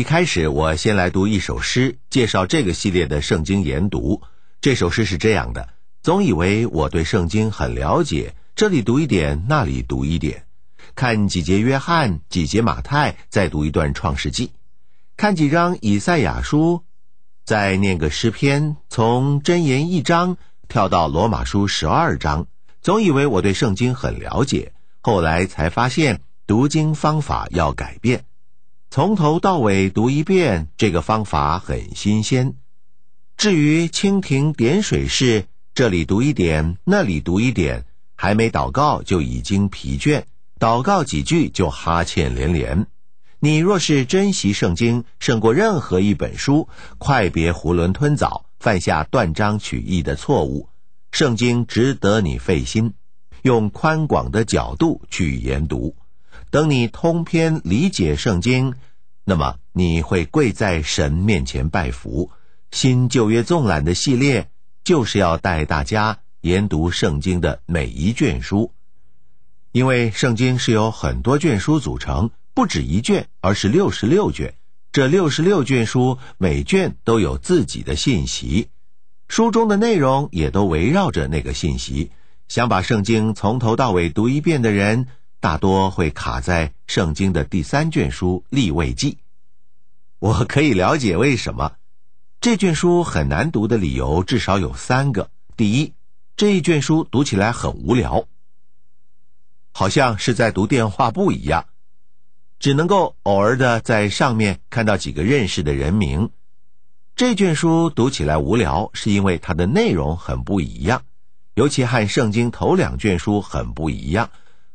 一开始，我先来读一首诗，介绍这个系列的圣经研读。这首诗是这样的：总以为我对圣经很了解，这里读一点，那里读一点，看几节约翰，几节马太，再读一段创世纪，看几张以赛亚书，再念个诗篇，从箴言一章跳到罗马书十二章。总以为我对圣经很了解，后来才发现读经方法要改变。从头到尾读一遍，这个方法很新鲜。至于蜻蜓点水式，这里读一点，那里读一点，还没祷告就已经疲倦，祷告几句就哈欠连连。你若是珍惜圣经胜过任何一本书，快别囫囵吞枣，犯下断章取义的错误。圣经值得你费心，用宽广的角度去研读。等你通篇理解圣经，那么你会跪在神面前拜服。新旧约纵览的系列就是要带大家研读圣经的每一卷书，因为圣经是由很多卷书组成，不止一卷，而是六十六卷。这六十六卷书每卷都有自己的信息，书中的内容也都围绕着那个信息。想把圣经从头到尾读一遍的人。大多会卡在《圣经》的第三卷书《立位记》。我可以了解为什么这卷书很难读的理由至少有三个：第一，这一卷书读起来很无聊，好像是在读电话簿一样，只能够偶尔的在上面看到几个认识的人名。这卷书读起来无聊，是因为它的内容很不一样，尤其和《圣经》头两卷书很不一样。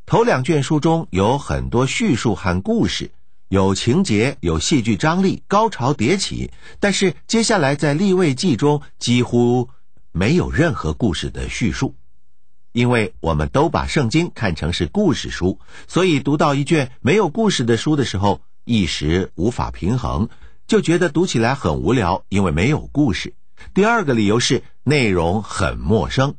头两卷书中有很多叙述和故事，有情节，有戏剧张力，高潮迭起。但是接下来在《立位记》中几乎没有任何故事的叙述，因为我们都把圣经看成是故事书，所以读到一卷没有故事的书的时候，一时无法平衡，就觉得读起来很无聊，因为没有故事。第二个理由是内容很陌生，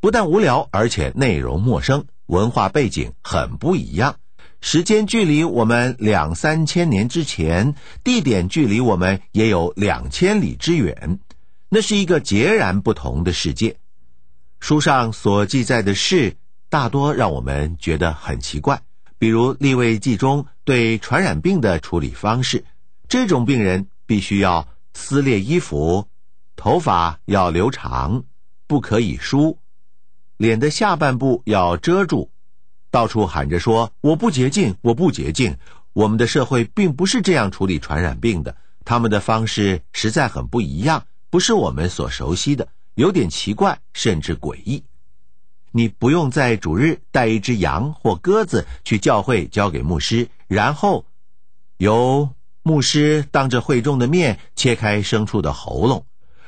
不但无聊，而且内容陌生。文化背景很不一样，时间距离我们两三千年之前，地点距离我们也有两千里之远，那是一个截然不同的世界。书上所记载的事，大多让我们觉得很奇怪，比如《立位记》中对传染病的处理方式，这种病人必须要撕裂衣服，头发要留长，不可以梳。脸的下半部要遮住，到处喊着说：“我不洁净，我不洁净。”我们的社会并不是这样处理传染病的，他们的方式实在很不一样，不是我们所熟悉的，有点奇怪，甚至诡异。你不用在主日带一只羊或鸽子去教会交给牧师，然后由牧师当着会众的面切开牲畜的喉咙。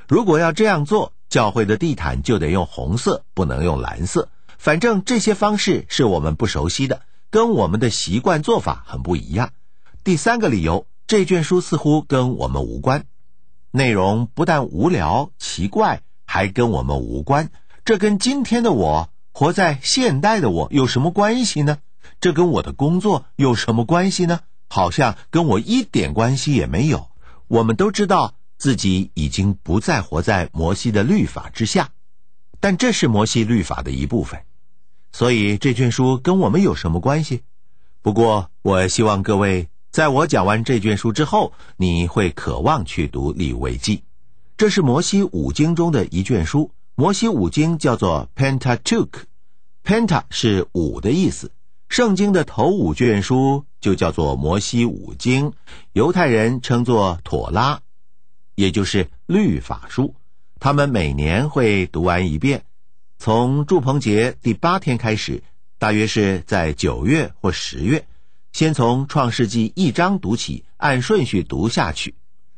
如果要这样做，教会的地毯就得用红色，不能用蓝色。反正这些方式是我们不熟悉的，跟我们的习惯做法很不一样。第三个理由，这卷书似乎跟我们无关，内容不但无聊、奇怪，还跟我们无关。这跟今天的我，活在现代的我有什么关系呢？这跟我的工作有什么关系呢？好像跟我一点关系也没有。我们都知道。自己已经不再活在摩西的律法之下，但这是摩西律法的一部分，所以这卷书跟我们有什么关系？不过，我希望各位在我讲完这卷书之后，你会渴望去读《利未记》，这是摩西五经中的一卷书。摩西五经叫做 Pentateuch，Penta 是五的意思。圣经的头五卷书就叫做摩西五经，犹太人称作妥拉。也就是律法书，他们每年会读完一遍。从祝棚节第八天开始，大约是在九月或十月，先从创世纪一章读起，按顺序读下去，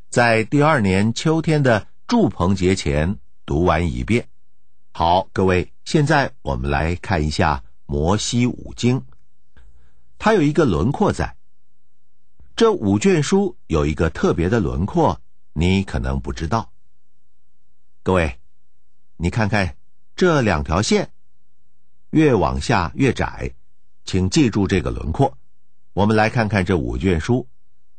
在第二年秋天的祝棚节前读完一遍。好，各位，现在我们来看一下摩西五经，它有一个轮廓在。这五卷书有一个特别的轮廓。你可能不知道，各位，你看看这两条线，越往下越窄，请记住这个轮廓。我们来看看这五卷书，《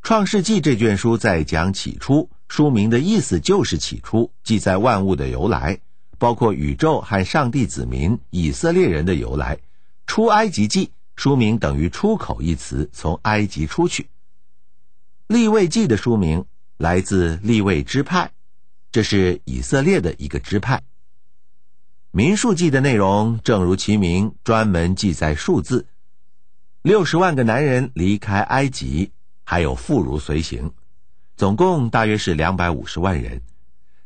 创世纪》这卷书在讲起初，书名的意思就是起初，记载万物的由来，包括宇宙和上帝子民以色列人的由来。《出埃及记》书名等于“出口”一词，从埃及出去。《立位记》的书名。来自立位支派，这是以色列的一个支派。民数记的内容，正如其名，专门记载数字。六十万个男人离开埃及，还有妇孺随行，总共大约是两百五十万人。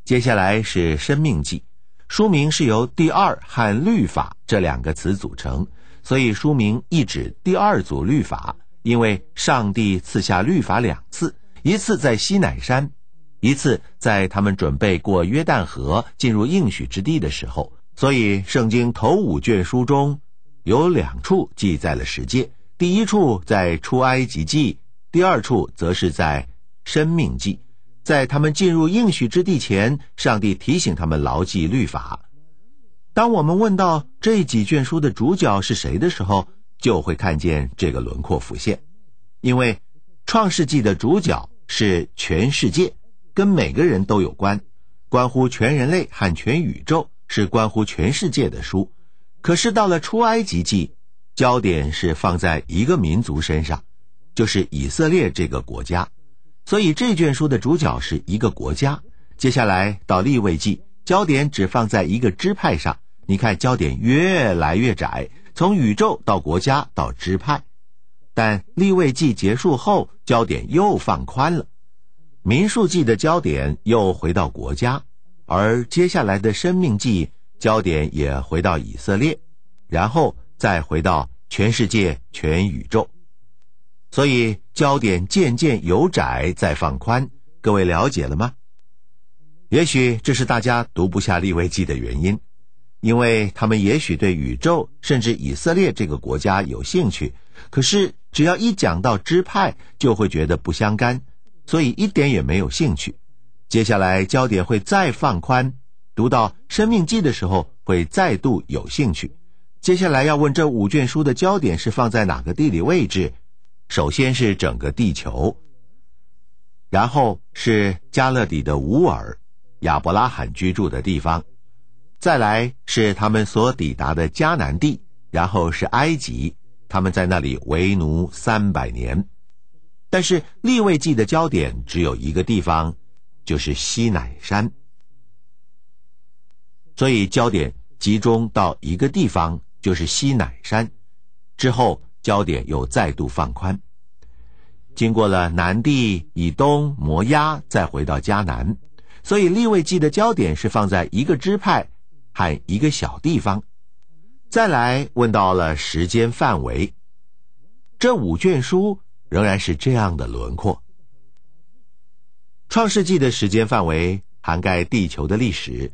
接下来是生命记，书名是由“第二”和“律法”这两个词组成，所以书名意指第二组律法，因为上帝赐下律法两次。一次在西乃山，一次在他们准备过约旦河进入应许之地的时候。所以，圣经头五卷书中，有两处记载了十诫。第一处在出埃及记，第二处则是在生命记，在他们进入应许之地前，上帝提醒他们牢记律法。当我们问到这几卷书的主角是谁的时候，就会看见这个轮廓浮现，因为创世纪的主角。是全世界，跟每个人都有关，关乎全人类和全宇宙，是关乎全世界的书。可是到了出埃及记，焦点是放在一个民族身上，就是以色列这个国家，所以这卷书的主角是一个国家。接下来到立位记，焦点只放在一个支派上。你看，焦点越来越窄，从宇宙到国家到支派。但立位记结束后。焦点又放宽了，民数记的焦点又回到国家，而接下来的生命记焦点也回到以色列，然后再回到全世界全宇宙，所以焦点渐渐由窄再放宽，各位了解了吗？也许这是大家读不下利未记的原因。因为他们也许对宇宙甚至以色列这个国家有兴趣，可是只要一讲到支派，就会觉得不相干，所以一点也没有兴趣。接下来焦点会再放宽，读到《生命记》的时候会再度有兴趣。接下来要问这五卷书的焦点是放在哪个地理位置？首先是整个地球，然后是加勒底的乌尔，亚伯拉罕居住的地方。再来是他们所抵达的迦南地，然后是埃及，他们在那里为奴三百年。但是立位记的焦点只有一个地方，就是西乃山。所以焦点集中到一个地方，就是西乃山，之后焦点又再度放宽，经过了南地以东摩押，再回到迦南。所以立位记的焦点是放在一个支派。和一个小地方，再来问到了时间范围，这五卷书仍然是这样的轮廓。创世纪的时间范围涵盖地球的历史，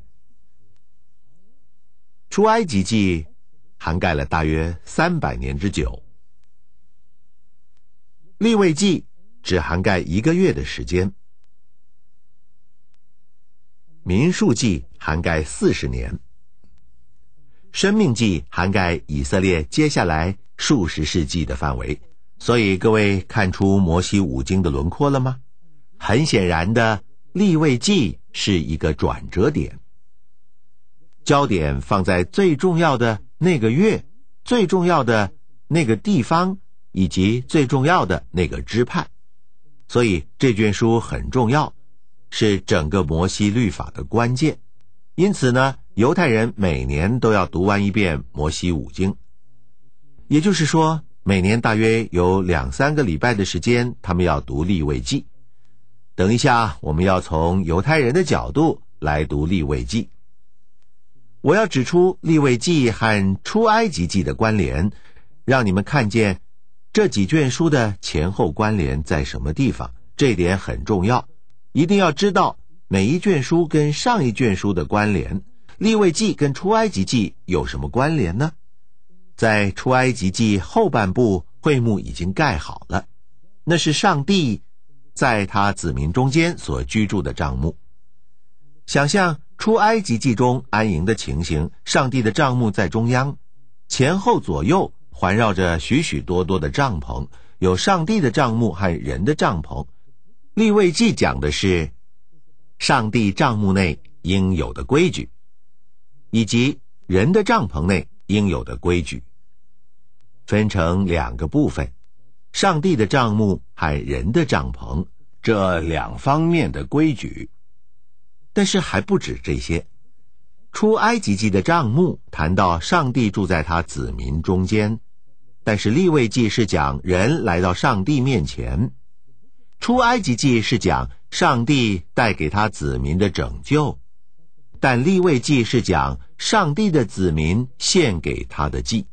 出埃及记涵盖了大约三百年之久，立位记只涵盖一个月的时间，民数记涵盖四十年。生命记》涵盖以色列接下来数十世纪的范围，所以各位看出摩西五经的轮廓了吗？很显然的，立位记》是一个转折点。焦点放在最重要的那个月、最重要的那个地方以及最重要的那个支派，所以这卷书很重要，是整个摩西律法的关键。因此呢，犹太人每年都要读完一遍《摩西五经》，也就是说，每年大约有两三个礼拜的时间，他们要读《立位记》。等一下，我们要从犹太人的角度来读《立位记》。我要指出《立位记》和《出埃及记》的关联，让你们看见这几卷书的前后关联在什么地方。这点很重要，一定要知道。每一卷书跟上一卷书的关联，《立位记》跟《出埃及记》有什么关联呢？在《出埃及记》后半部，会幕已经盖好了，那是上帝在他子民中间所居住的帐幕。想象《出埃及记》中安营的情形，上帝的帐幕在中央，前后左右环绕着许许多多的帐篷，有上帝的帐幕和人的帐篷。《立位记》讲的是。上帝帐幕内应有的规矩，以及人的帐篷内应有的规矩，分成两个部分：上帝的帐幕和人的帐篷这两方面的规矩。但是还不止这些，《出埃及记》的帐幕谈到上帝住在他子民中间，但是立位记是讲人来到上帝面前，《出埃及记》是讲。上帝带给他子民的拯救，但立位祭是讲上帝的子民献给他的祭。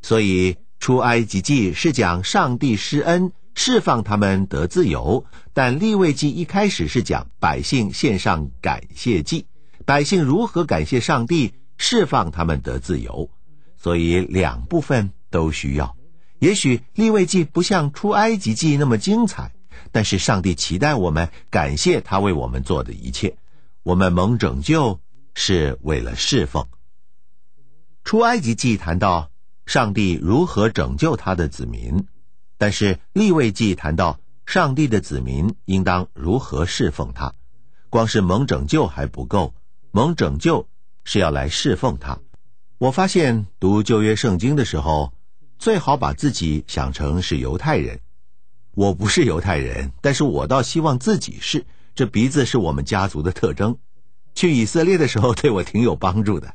所以出埃及记是讲上帝施恩释放他们得自由，但立位记一开始是讲百姓献上感谢祭，百姓如何感谢上帝释放他们得自由。所以两部分都需要。也许立位记不像出埃及记那么精彩。但是上帝期待我们感谢他为我们做的一切，我们蒙拯救是为了侍奉。出埃及记谈到上帝如何拯救他的子民，但是立位记谈到上帝的子民应当如何侍奉他。光是蒙拯救还不够，蒙拯救是要来侍奉他。我发现读旧约圣经的时候，最好把自己想成是犹太人。我不是犹太人，但是我倒希望自己是。这鼻子是我们家族的特征，去以色列的时候对我挺有帮助的。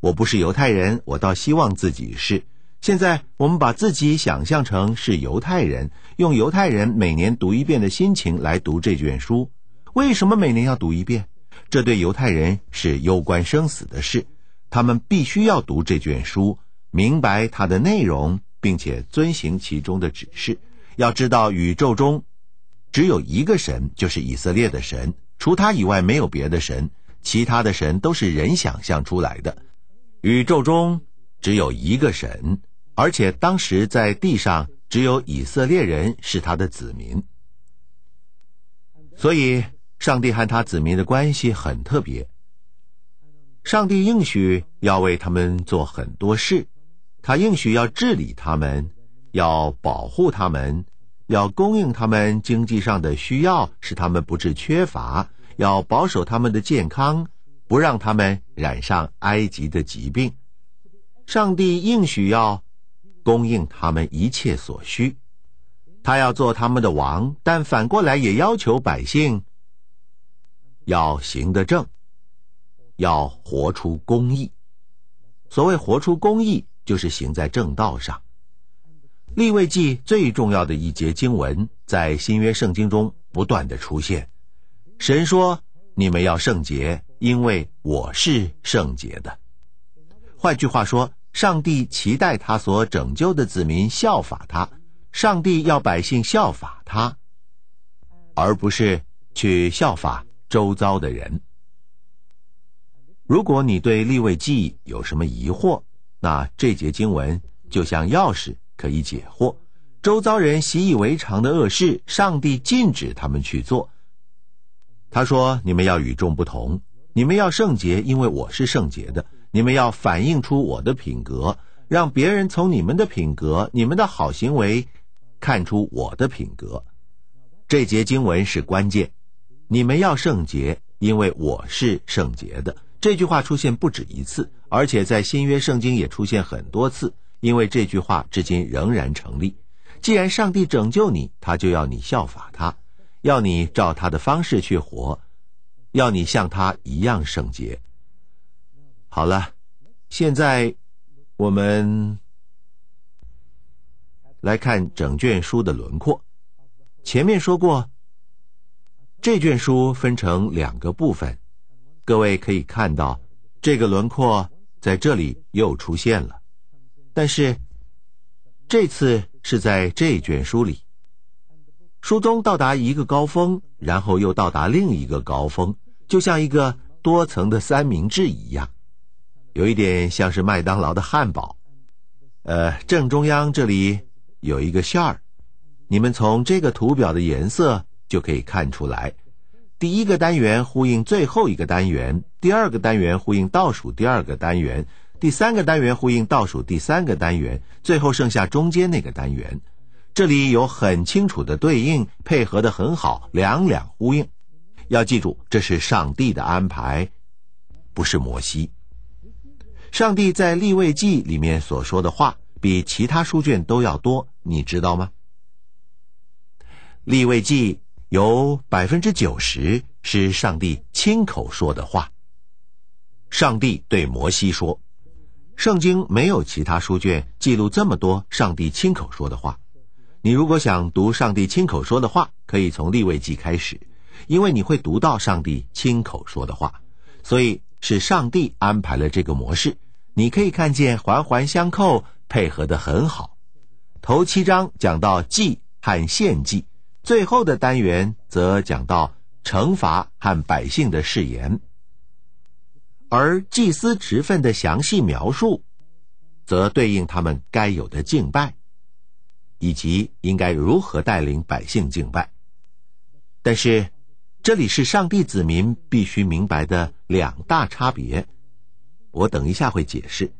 我不是犹太人，我倒希望自己是。现在我们把自己想象成是犹太人，用犹太人每年读一遍的心情来读这卷书。为什么每年要读一遍？这对犹太人是攸关生死的事，他们必须要读这卷书，明白它的内容，并且遵行其中的指示。要知道，宇宙中只有一个神，就是以色列的神。除他以外，没有别的神。其他的神都是人想象出来的。宇宙中只有一个神，而且当时在地上只有以色列人是他的子民。所以，上帝和他子民的关系很特别。上帝应许要为他们做很多事，他应许要治理他们。要保护他们，要供应他们经济上的需要，使他们不致缺乏；要保守他们的健康，不让他们染上埃及的疾病。上帝应许要供应他们一切所需，他要做他们的王，但反过来也要求百姓要行得正，要活出公义。所谓活出公义，就是行在正道上。立位记最重要的一节经文，在新约圣经中不断的出现。神说：“你们要圣洁，因为我是圣洁的。”换句话说，上帝期待他所拯救的子民效法他。上帝要百姓效法他，而不是去效法周遭的人。如果你对立位记有什么疑惑，那这节经文就像钥匙。可以解惑，周遭人习以为常的恶事，上帝禁止他们去做。他说：“你们要与众不同，你们要圣洁，因为我是圣洁的。你们要反映出我的品格，让别人从你们的品格、你们的好行为，看出我的品格。”这节经文是关键，你们要圣洁，因为我是圣洁的。这句话出现不止一次，而且在新约圣经也出现很多次。因为这句话至今仍然成立。既然上帝拯救你，他就要你效法他，要你照他的方式去活，要你像他一样圣洁。好了，现在我们来看整卷书的轮廓。前面说过，这卷书分成两个部分。各位可以看到，这个轮廓在这里又出现了。但是，这次是在这卷书里。书中到达一个高峰，然后又到达另一个高峰，就像一个多层的三明治一样，有一点像是麦当劳的汉堡。呃，正中央这里有一个馅儿，你们从这个图表的颜色就可以看出来：第一个单元呼应最后一个单元，第二个单元呼应倒数第二个单元。第三个单元呼应倒数第三个单元，最后剩下中间那个单元，这里有很清楚的对应，配合的很好，两两呼应。要记住，这是上帝的安排，不是摩西。上帝在立位记里面所说的话，比其他书卷都要多，你知道吗？立位记有百分之九十是上帝亲口说的话。上帝对摩西说。圣经没有其他书卷记录这么多上帝亲口说的话。你如果想读上帝亲口说的话，可以从立位记开始，因为你会读到上帝亲口说的话。所以是上帝安排了这个模式。你可以看见环环相扣，配合得很好。头七章讲到祭和献祭，最后的单元则讲到惩罚和百姓的誓言。而祭司职分的详细描述，则对应他们该有的敬拜，以及应该如何带领百姓敬拜。但是，这里是上帝子民必须明白的两大差别，我等一下会解释，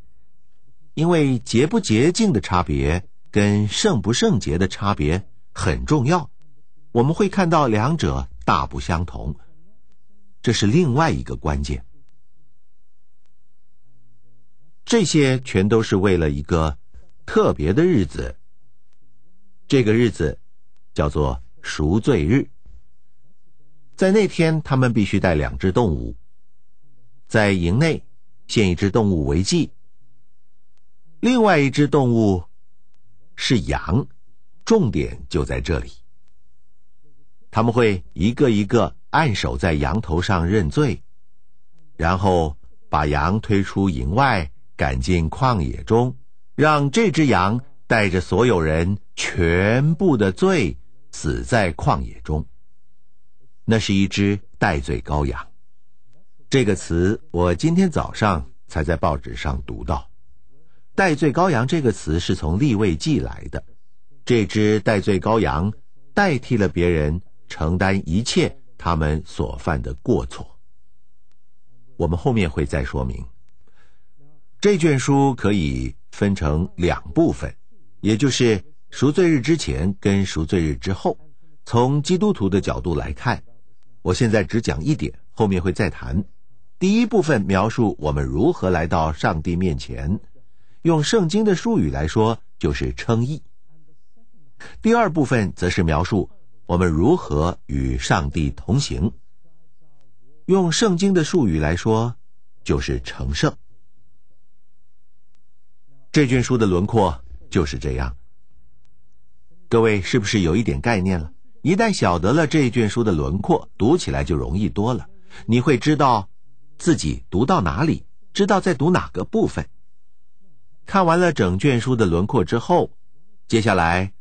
因为洁不洁净的差别跟圣不圣洁的差别很重要。我们会看到两者大不相同，这是另外一个关键。这些全都是为了一个特别的日子。这个日子叫做赎罪日。在那天，他们必须带两只动物，在营内献一只动物为祭，另外一只动物是羊。重点就在这里。他们会一个一个按手在羊头上认罪，然后把羊推出营外。赶进旷野中，让这只羊带着所有人全部的罪，死在旷野中。那是一只代罪羔羊。这个词我今天早上才在报纸上读到，“代罪羔羊”这个词是从立位记来的。这只代罪羔羊代替了别人承担一切他们所犯的过错。我们后面会再说明。这卷书可以分成两部分，也就是赎罪日之前跟赎罪日之后。从基督徒的角度来看，我现在只讲一点，后面会再谈。第一部分描述我们如何来到上帝面前，用圣经的术语来说就是称义；第二部分则是描述我们如何与上帝同行，用圣经的术语来说就是成圣。这卷书的轮廓就是这样，各位是不是有一点概念了？一旦晓得了这卷书的轮廓，读起来就容易多了。你会知道自己读到哪里，知道在读哪个部分。看完了整卷书的轮廓之后，接下来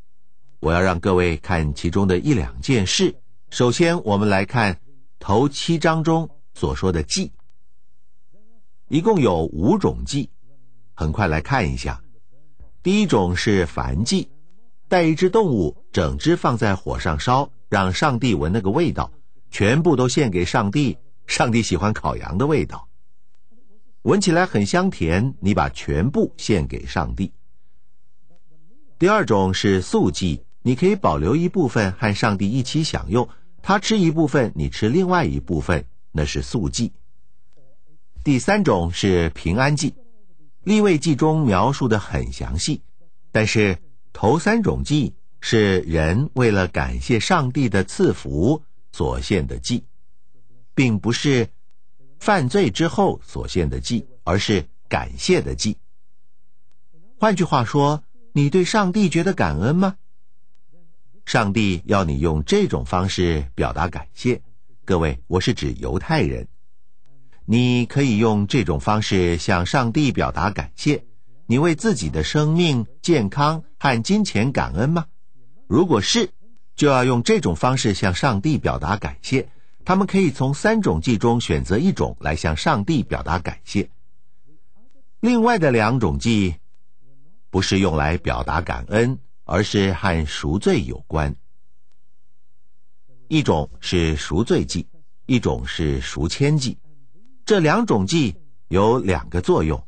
我要让各位看其中的一两件事。首先，我们来看头七章中所说的记，一共有五种记。很快来看一下，第一种是燔祭，带一只动物，整只放在火上烧，让上帝闻那个味道，全部都献给上帝。上帝喜欢烤羊的味道，闻起来很香甜。你把全部献给上帝。第二种是素祭，你可以保留一部分和上帝一起享用，他吃一部分，你吃另外一部分，那是素祭。第三种是平安祭。立位记》中描述的很详细，但是头三种祭是人为了感谢上帝的赐福所献的祭，并不是犯罪之后所献的祭，而是感谢的祭。换句话说，你对上帝觉得感恩吗？上帝要你用这种方式表达感谢。各位，我是指犹太人。你可以用这种方式向上帝表达感谢。你为自己的生命、健康和金钱感恩吗？如果是，就要用这种方式向上帝表达感谢。他们可以从三种祭中选择一种来向上帝表达感谢。另外的两种祭不是用来表达感恩，而是和赎罪有关。一种是赎罪祭，一种是赎签祭。这两种计有两个作用，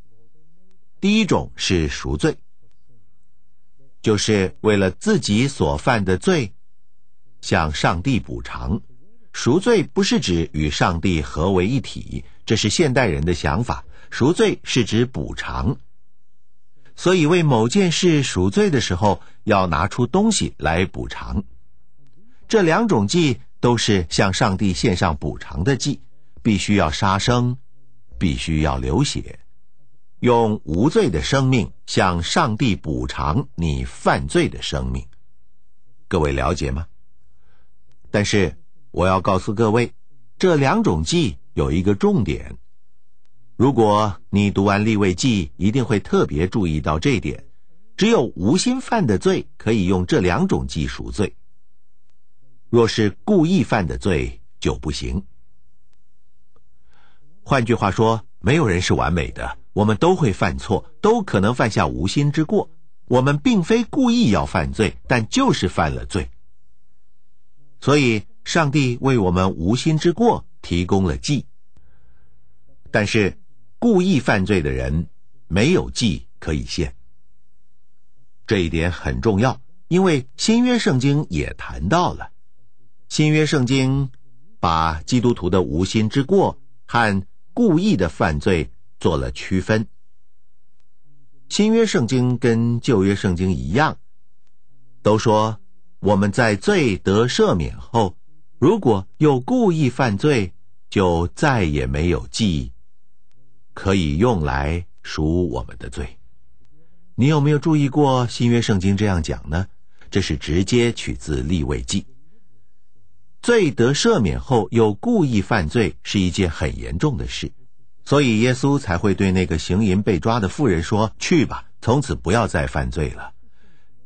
第一种是赎罪，就是为了自己所犯的罪，向上帝补偿。赎罪不是指与上帝合为一体，这是现代人的想法。赎罪是指补偿，所以为某件事赎罪的时候，要拿出东西来补偿。这两种祭都是向上帝献上补偿的祭。必须要杀生，必须要流血，用无罪的生命向上帝补偿你犯罪的生命。各位了解吗？但是我要告诉各位，这两种祭有一个重点。如果你读完立位记，一定会特别注意到这点：只有无心犯的罪可以用这两种祭赎罪；若是故意犯的罪就不行。换句话说，没有人是完美的，我们都会犯错，都可能犯下无心之过。我们并非故意要犯罪，但就是犯了罪。所以，上帝为我们无心之过提供了祭。但是，故意犯罪的人没有祭可以献。这一点很重要，因为新约圣经也谈到了。新约圣经把基督徒的无心之过和故意的犯罪做了区分。新约圣经跟旧约圣经一样，都说我们在罪得赦免后，如果又故意犯罪，就再也没有记忆，可以用来赎我们的罪。你有没有注意过新约圣经这样讲呢？这是直接取自立位记。罪得赦免后又故意犯罪是一件很严重的事，所以耶稣才会对那个行淫被抓的妇人说：“去吧，从此不要再犯罪了。”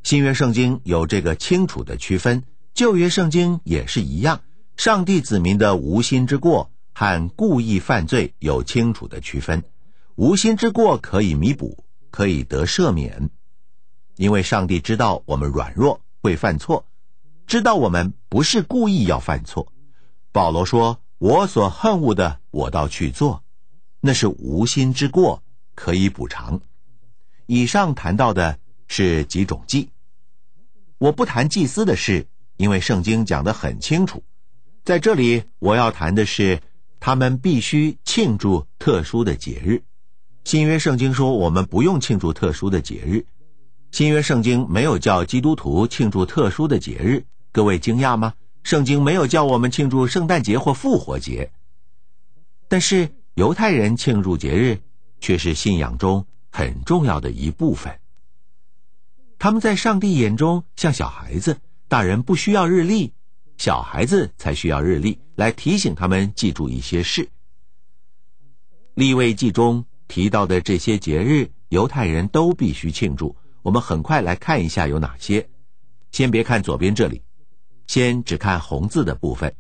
新约圣经有这个清楚的区分，旧约圣经也是一样。上帝子民的无心之过和故意犯罪有清楚的区分，无心之过可以弥补，可以得赦免，因为上帝知道我们软弱会犯错。知道我们不是故意要犯错，保罗说：“我所恨恶的，我倒去做，那是无心之过，可以补偿。”以上谈到的是几种祭，我不谈祭司的事，因为圣经讲的很清楚。在这里我要谈的是，他们必须庆祝特殊的节日。新约圣经说，我们不用庆祝特殊的节日。新约圣经没有叫基督徒庆祝特殊的节日。各位惊讶吗？圣经没有叫我们庆祝圣诞节或复活节，但是犹太人庆祝节日却是信仰中很重要的一部分。他们在上帝眼中像小孩子，大人不需要日历，小孩子才需要日历来提醒他们记住一些事。立位记中提到的这些节日，犹太人都必须庆祝。我们很快来看一下有哪些。先别看左边这里。先只看红字的部分。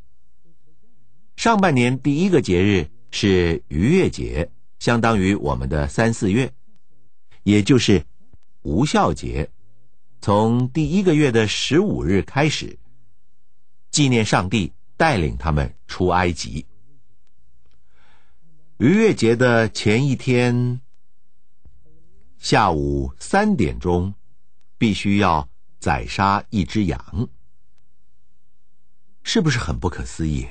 上半年第一个节日是逾越节，相当于我们的三四月，也就是无效节。从第一个月的十五日开始，纪念上帝带领他们出埃及。逾越节的前一天下午三点钟，必须要宰杀一只羊。是不是很不可思议？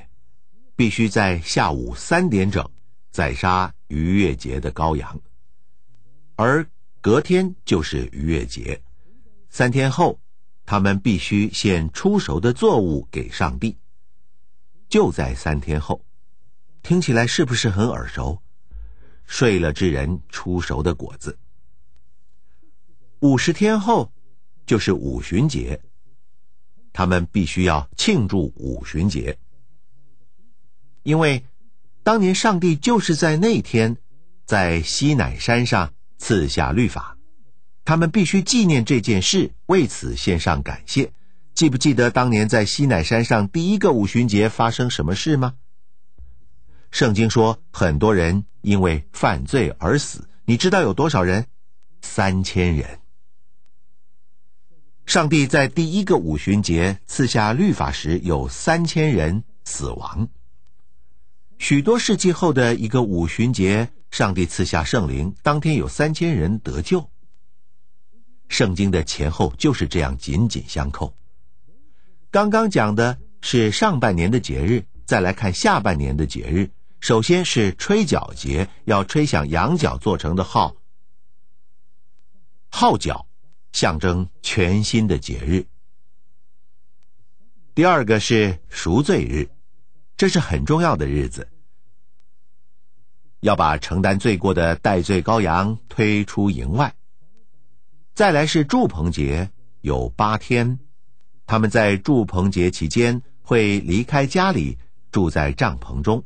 必须在下午三点整宰杀逾越节的羔羊，而隔天就是逾越节。三天后，他们必须献出熟的作物给上帝。就在三天后，听起来是不是很耳熟？睡了之人出熟的果子。五十天后，就是五旬节。他们必须要庆祝五旬节，因为当年上帝就是在那天在西乃山上赐下律法。他们必须纪念这件事，为此献上感谢。记不记得当年在西乃山上第一个五旬节发生什么事吗？圣经说，很多人因为犯罪而死。你知道有多少人？三千人。上帝在第一个五旬节赐下律法时，有三千人死亡。许多世纪后的一个五旬节，上帝赐下圣灵，当天有三千人得救。圣经的前后就是这样紧紧相扣。刚刚讲的是上半年的节日，再来看下半年的节日。首先是吹角节，要吹响羊角做成的号号角。象征全新的节日。第二个是赎罪日，这是很重要的日子，要把承担罪过的代罪羔羊推出营外。再来是祝棚节，有八天，他们在祝棚节期间会离开家里，住在帐篷中，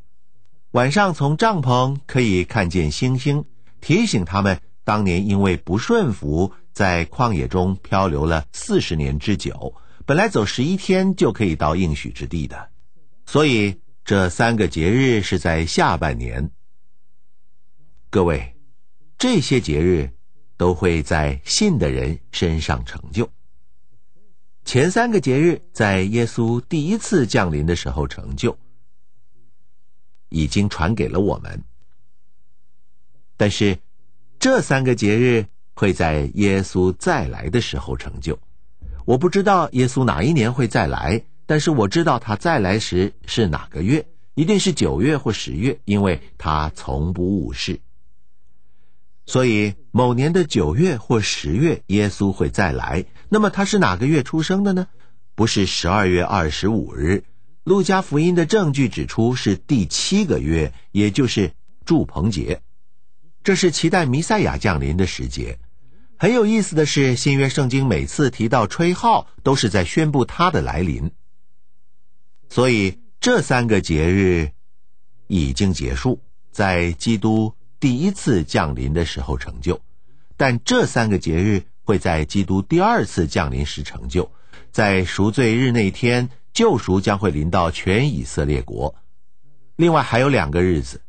晚上从帐篷可以看见星星，提醒他们当年因为不顺服。在旷野中漂流了四十年之久，本来走十一天就可以到应许之地的，所以这三个节日是在下半年。各位，这些节日都会在信的人身上成就。前三个节日在耶稣第一次降临的时候成就，已经传给了我们，但是这三个节日。会在耶稣再来的时候成就。我不知道耶稣哪一年会再来，但是我知道他再来时是哪个月，一定是九月或十月，因为他从不误事。所以某年的九月或十月，耶稣会再来。那么他是哪个月出生的呢？不是十二月二十五日。路加福音的证据指出是第七个月，也就是祝棚节，这是期待弥赛亚降临的时节。很有意思的是，《新约圣经》每次提到吹号，都是在宣布他的来临。所以这三个节日已经结束，在基督第一次降临的时候成就；但这三个节日会在基督第二次降临时成就，在赎罪日那天，救赎将会临到全以色列国。另外还有两个日子，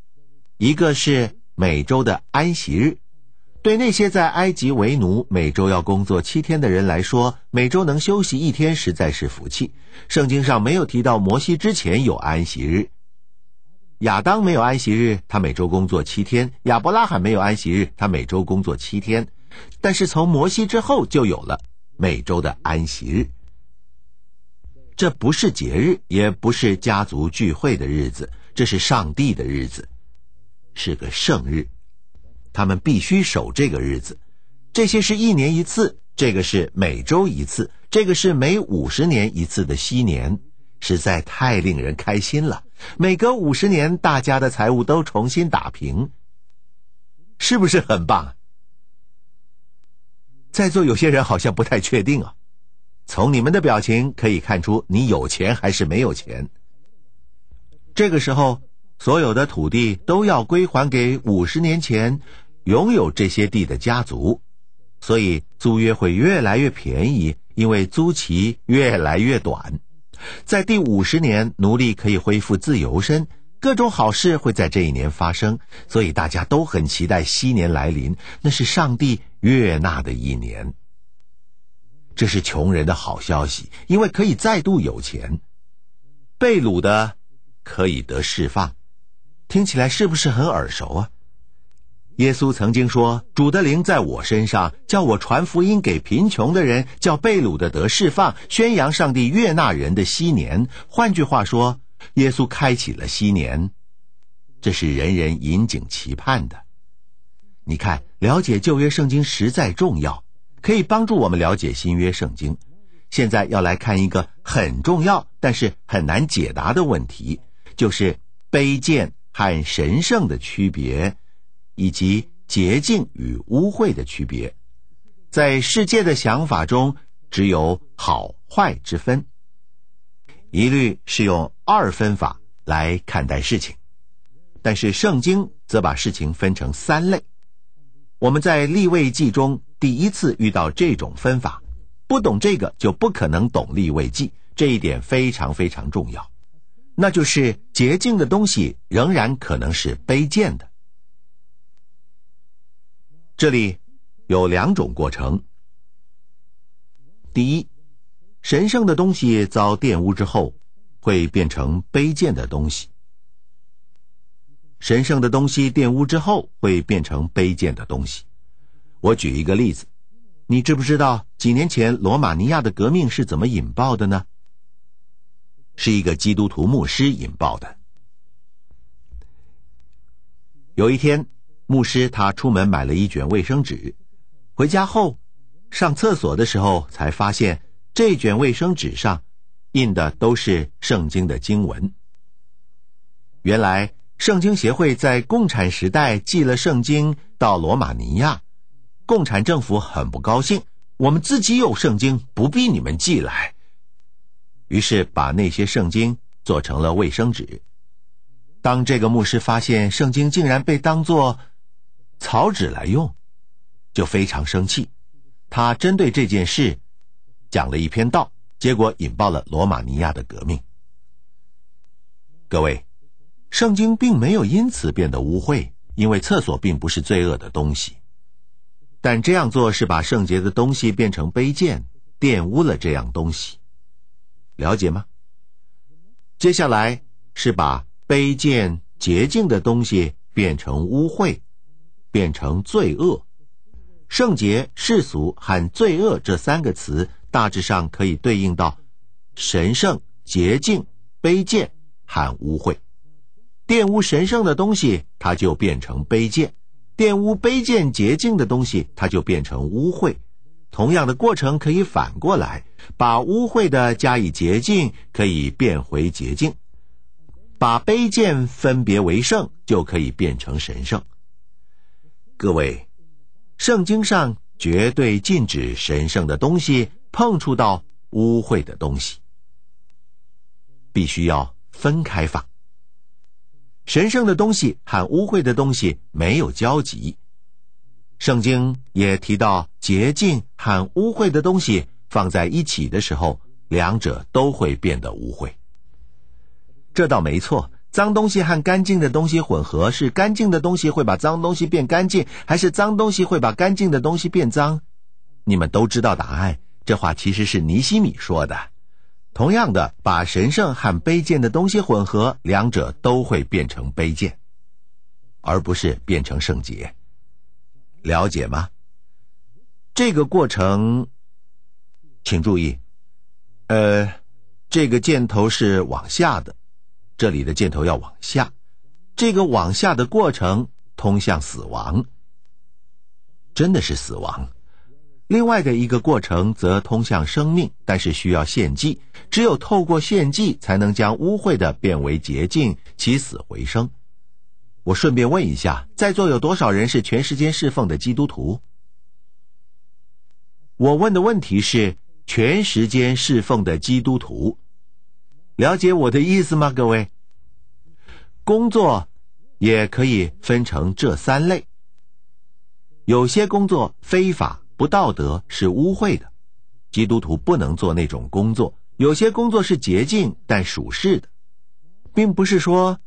一个是每周的安息日。对那些在埃及为奴、每周要工作七天的人来说，每周能休息一天实在是福气。圣经上没有提到摩西之前有安息日，亚当没有安息日，他每周工作七天；亚伯拉罕没有安息日，他每周工作七天。但是从摩西之后就有了每周的安息日。这不是节日，也不是家族聚会的日子，这是上帝的日子，是个圣日。他们必须守这个日子，这些是一年一次，这个是每周一次，这个是每五十年一次的昔年，实在太令人开心了。每隔五十年，大家的财务都重新打平，是不是很棒？在座有些人好像不太确定啊，从你们的表情可以看出，你有钱还是没有钱。这个时候，所有的土地都要归还给五十年前。拥有这些地的家族，所以租约会越来越便宜，因为租期越来越短。在第五十年，奴隶可以恢复自由身，各种好事会在这一年发生，所以大家都很期待新年来临，那是上帝悦纳的一年。这是穷人的好消息，因为可以再度有钱。被掳的可以得释放，听起来是不是很耳熟啊？耶稣曾经说：“主的灵在我身上，叫我传福音给贫穷的人，叫被掳的得释放，宣扬上帝悦纳人的昔年。”换句话说，耶稣开启了昔年，这是人人引颈期盼的。你看，了解旧约圣经实在重要，可以帮助我们了解新约圣经。现在要来看一个很重要，但是很难解答的问题，就是卑贱和神圣的区别。以及洁净与污秽的区别，在世界的想法中只有好坏之分，一律是用二分法来看待事情。但是圣经则把事情分成三类。我们在立位记中第一次遇到这种分法，不懂这个就不可能懂立位记，这一点非常非常重要。那就是洁净的东西仍然可能是卑贱的。这里有两种过程。第一，神圣的东西遭玷污之后，会变成卑贱的东西。神圣的东西玷污之后，会变成卑贱的东西。我举一个例子，你知不知道几年前罗马尼亚的革命是怎么引爆的呢？是一个基督徒牧师引爆的。有一天。牧师他出门买了一卷卫生纸，回家后上厕所的时候才发现，这卷卫生纸上印的都是圣经的经文。原来，圣经协会在共产时代寄了圣经到罗马尼亚，共产政府很不高兴，我们自己有圣经，不必你们寄来。于是，把那些圣经做成了卫生纸。当这个牧师发现圣经竟然被当作……草纸来用，就非常生气。他针对这件事，讲了一篇道，结果引爆了罗马尼亚的革命。各位，圣经并没有因此变得污秽，因为厕所并不是罪恶的东西。但这样做是把圣洁的东西变成卑贱，玷污了这样东西，了解吗？接下来是把卑贱洁净的东西变成污秽。变成罪恶、圣洁、世俗和罪恶这三个词，大致上可以对应到神圣、洁净、卑贱和污秽。玷污神圣的东西，它就变成卑贱；玷污卑贱洁净的东西，它就变成污秽。同样的过程可以反过来：把污秽的加以洁净，可以变回洁净；把卑贱分别为圣，就可以变成神圣。各位，圣经上绝对禁止神圣的东西碰触到污秽的东西，必须要分开放。神圣的东西和污秽的东西没有交集。圣经也提到，洁净和污秽的东西放在一起的时候，两者都会变得污秽。这倒没错。脏东西和干净的东西混合，是干净的东西会把脏东西变干净，还是脏东西会把干净的东西变脏？你们都知道答案。这话其实是尼西米说的。同样的，把神圣和卑贱的东西混合，两者都会变成卑贱，而不是变成圣洁。了解吗？这个过程，请注意，呃，这个箭头是往下的。这里的箭头要往下，这个往下的过程通向死亡，真的是死亡。另外的一个过程则通向生命，但是需要献祭，只有透过献祭才能将污秽的变为洁净，起死回生。我顺便问一下，在座有多少人是全时间侍奉的基督徒？我问的问题是全时间侍奉的基督徒。了解我的意思吗，各位？工作也可以分成这三类。有些工作非法、不道德，是污秽的，基督徒不能做那种工作。有些工作是洁净但属世的，并不是说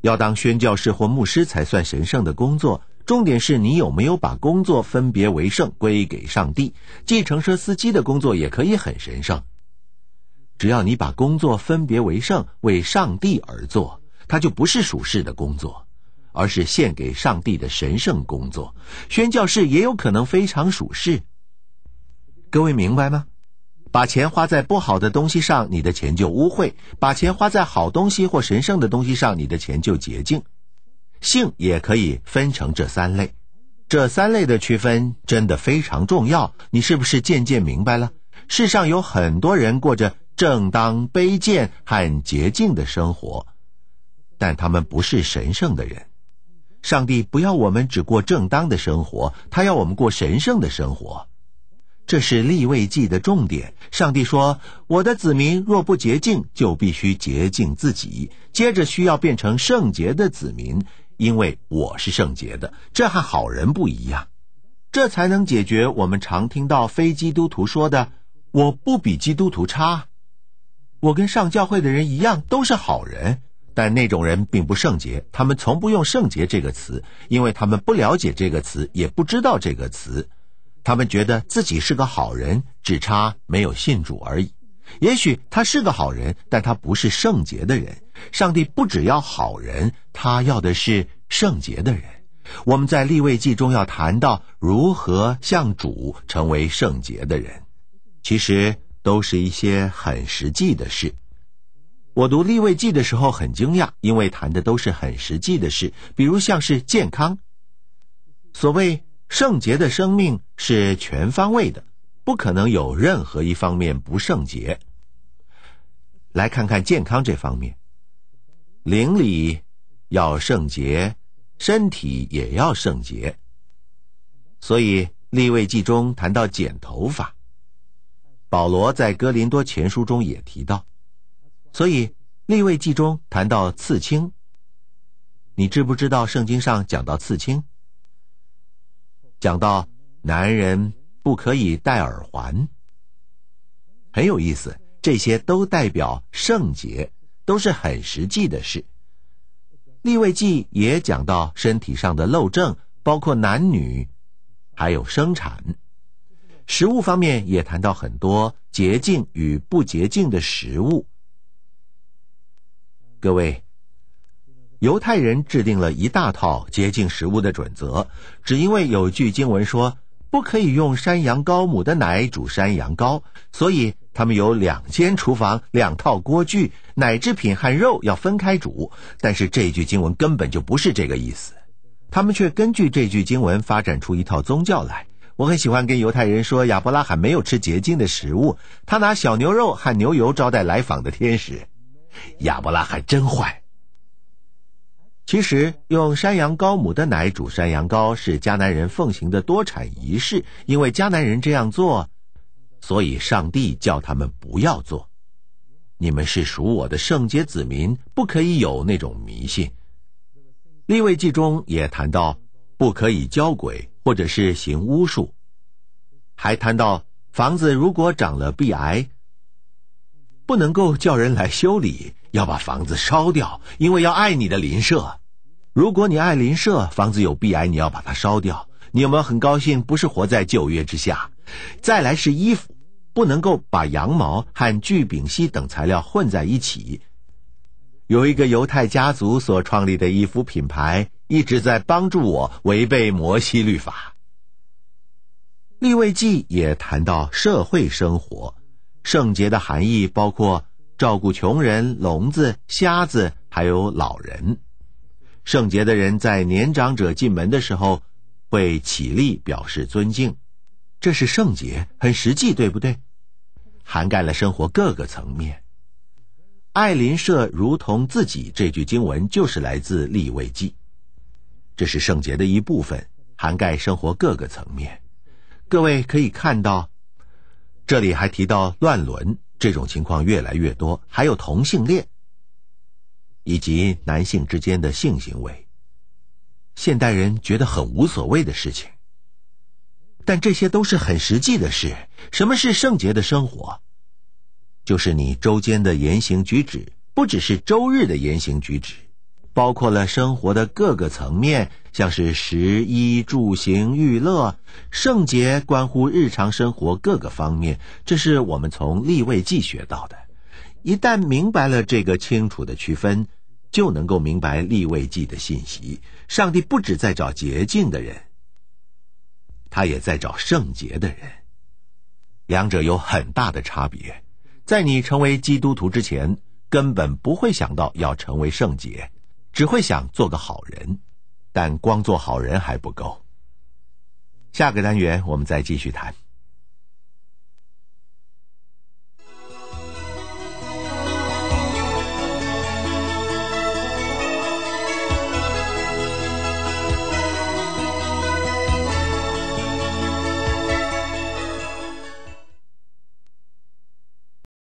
要当宣教士或牧师才算神圣的工作。重点是你有没有把工作分别为圣，归给上帝。计程车司机的工作也可以很神圣。只要你把工作分别为圣，为上帝而做，它就不是属世的工作，而是献给上帝的神圣工作。宣教士也有可能非常属世。各位明白吗？把钱花在不好的东西上，你的钱就污秽；把钱花在好东西或神圣的东西上，你的钱就洁净。性也可以分成这三类，这三类的区分真的非常重要。你是不是渐渐明白了？世上有很多人过着。正当卑贱和洁净的生活，但他们不是神圣的人。上帝不要我们只过正当的生活，他要我们过神圣的生活。这是立位记的重点。上帝说：“我的子民若不洁净，就必须洁净自己。接着需要变成圣洁的子民，因为我是圣洁的。这和好人不一样。这才能解决我们常听到非基督徒说的：我不比基督徒差。”我跟上教会的人一样，都是好人，但那种人并不圣洁。他们从不用“圣洁”这个词，因为他们不了解这个词，也不知道这个词。他们觉得自己是个好人，只差没有信主而已。也许他是个好人，但他不是圣洁的人。上帝不只要好人，他要的是圣洁的人。我们在立位记中要谈到如何向主成为圣洁的人。其实。都是一些很实际的事。我读《立位记》的时候很惊讶，因为谈的都是很实际的事，比如像是健康。所谓圣洁的生命是全方位的，不可能有任何一方面不圣洁。来看看健康这方面，灵里要圣洁，身体也要圣洁。所以《立位记》中谈到剪头发。保罗在《哥林多前书》中也提到，所以《利未记》中谈到刺青，你知不知道圣经上讲到刺青，讲到男人不可以戴耳环，很有意思。这些都代表圣洁，都是很实际的事。《利未记》也讲到身体上的漏症，包括男女，还有生产。食物方面也谈到很多洁净与不洁净的食物。各位，犹太人制定了一大套洁净食物的准则，只因为有句经文说不可以用山羊羔母的奶煮山羊羔，所以他们有两间厨房、两套锅具，奶制品和肉要分开煮。但是这句经文根本就不是这个意思，他们却根据这句经文发展出一套宗教来。我很喜欢跟犹太人说，亚伯拉罕没有吃洁净的食物，他拿小牛肉和牛油招待来访的天使。亚伯拉罕真坏。其实用山羊羔母的奶煮山羊羔是迦南人奉行的多产仪式，因为迦南人这样做，所以上帝叫他们不要做。你们是属我的圣洁子民，不可以有那种迷信。立位记中也谈到，不可以交鬼。或者是行巫术，还谈到房子如果长了壁癌，不能够叫人来修理，要把房子烧掉，因为要爱你的邻舍。如果你爱邻舍，房子有壁癌，你要把它烧掉。你有没有很高兴？不是活在九月之下。再来是衣服，不能够把羊毛和聚丙烯等材料混在一起。有一个犹太家族所创立的衣服品牌。一直在帮助我违背摩西律法。立位记也谈到社会生活，圣洁的含义包括照顾穷人、聋子、瞎子，还有老人。圣洁的人在年长者进门的时候会起立表示尊敬，这是圣洁，很实际，对不对？涵盖了生活各个层面。爱邻舍如同自己这句经文就是来自立位记。这是圣洁的一部分，涵盖生活各个层面。各位可以看到，这里还提到乱伦这种情况越来越多，还有同性恋，以及男性之间的性行为。现代人觉得很无所谓的事情，但这些都是很实际的事。什么是圣洁的生活？就是你周间的言行举止，不只是周日的言行举止。包括了生活的各个层面，像是食衣住行、娱乐、圣洁，关乎日常生活各个方面。这是我们从立位记学到的。一旦明白了这个清楚的区分，就能够明白立位记的信息。上帝不止在找捷径的人，他也在找圣洁的人。两者有很大的差别。在你成为基督徒之前，根本不会想到要成为圣洁。只会想做个好人，但光做好人还不够。下个单元我们再继续谈。